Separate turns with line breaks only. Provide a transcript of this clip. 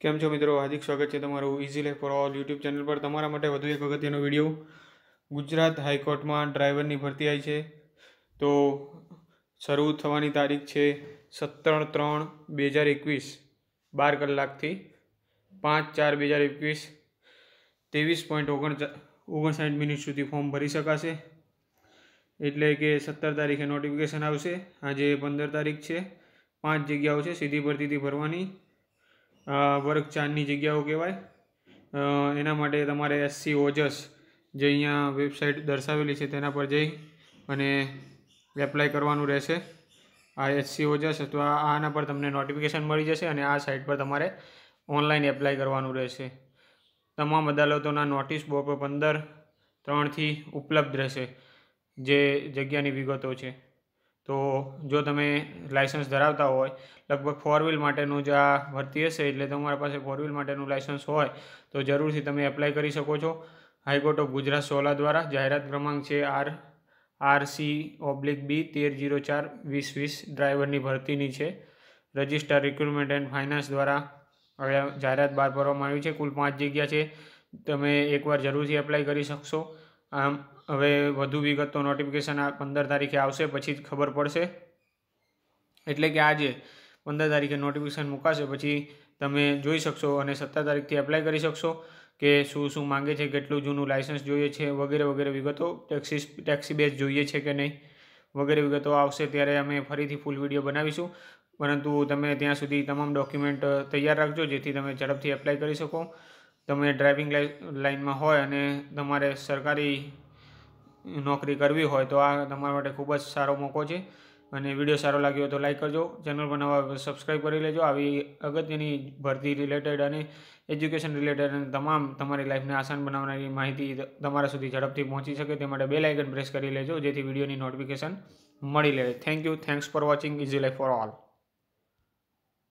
કેમ છો મિત્રો હાર્દિક સ્વાગત છે તમારું easy life for all YouTube channel પર તમારા માટે વધુ એક અગત્યનો વિડીયો ગુજરાત હાઈકોર્ટમાં ડ્રાઈવરની ભરતી આવી છે તો શરૂ થવાની તારીખ છે સત્તર ત્રણ બે હજાર એકવીસ બાર કલાકથી પાંચ ચાર બે હજાર એકવીસ ત્રેવીસ પોઈન્ટ ઓગણ ઓગણસાઠ મિનિટ સુધી ફોર્મ ભરી શકાશે એટલે કે સત્તર તારીખે નોટિફિકેશન આવશે આજે પંદર તારીખ છે પાંચ જગ્યાઓ છે સીધી ભરતીથી ભરવાની વર્ગ ચારની જગ્યાઓ કહેવાય એના માટે તમારે એસસી ઓજસ જે અહીંયા વેબસાઇટ દર્શાવેલી છે તેના પર જઈ અને એપ્લાય કરવાનું રહેશે આ એસસી ઓજસ અથવા આના પર તમને નોટિફિકેશન મળી જશે અને આ સાઇટ પર તમારે ઓનલાઈન એપ્લાય કરવાનું રહેશે તમામ અદાલતોના નોટિસ બોર્ડ પર પંદર ત્રણથી ઉપલબ્ધ રહેશે જે જગ્યાની વિગતો છે તો જો તમે લાઇસન્સ ધરાવતા હોય લગભગ ફોર વ્હીલ માટેનું જે આ ભરતી હશે એટલે તમારા પાસે ફોર વ્હીલ માટેનું લાઇસન્સ હોય તો જરૂરથી તમે એપ્લાય કરી શકો છો હાઈકોર્ટ ઓફ ગુજરાત સોલા દ્વારા જાહેરાત ક્રમાંક છે આર આરસી ઓબ્લિક બી તેર જીરો ચાર વીસ વીસ ડ્રાઈવરની ભરતીની છે રજિસ્ટર રિક્રુટમેન્ટ એન્ડ ફાઇનાન્સ દ્વારા હવે જાહેરાત બહાર પાડવામાં આવી છે કુલ પાંચ જગ્યા છે તમે એકવાર જરૂરથી એપ્લાય કરી શકશો આમ હવે વધુ વિગતો નોટિફિકેશન આ પંદર તારીખે આવશે પછી જ ખબર પડશે એટલે કે આજે પંદર તારીખે નોટિફિકેશન મુકાશે પછી તમે જોઈ શકશો અને સત્તર તારીખથી એપ્લાય કરી શકશો કે શું શું માંગે છે કેટલું જૂનું લાઇસન્સ જોઈએ છે વગેરે વગેરે વિગતો ટેક્સી ટેક્સી બેઝ જોઈએ છે કે નહીં વગેરે વિગતો આવશે ત્યારે અમે ફરીથી ફૂલ વિડીયો બનાવીશું પરંતુ તમે ત્યાં સુધી તમામ ડોક્યુમેન્ટ તૈયાર રાખજો જેથી તમે ઝડપથી એપ્લાય કરી શકો તમે ડ્રાઇવિંગ લાઇનમાં હોય અને તમારે સરકારી નોકરી કરવી હોય તો આ તમારા માટે ખૂબ જ સારો મોકો છે અને વિડીયો સારો લાગ્યો તો લાઇક કરજો ચેનલ પર નવા સબસ્ક્રાઈબ કરી લેજો આવી અગત્યની ભરતી રિલેટેડ અને એજ્યુકેશન રિલેટેડ અને તમામ તમારી લાઈફને આસાન બનાવવાની માહિતી તમારા સુધી ઝડપથી પહોંચી શકે તે માટે બેલ આઇકન પ્રેસ કરી લેજો જેથી વિડીયોની નોટિફિકેશન મળી રહે thank you thanks for watching easy life for all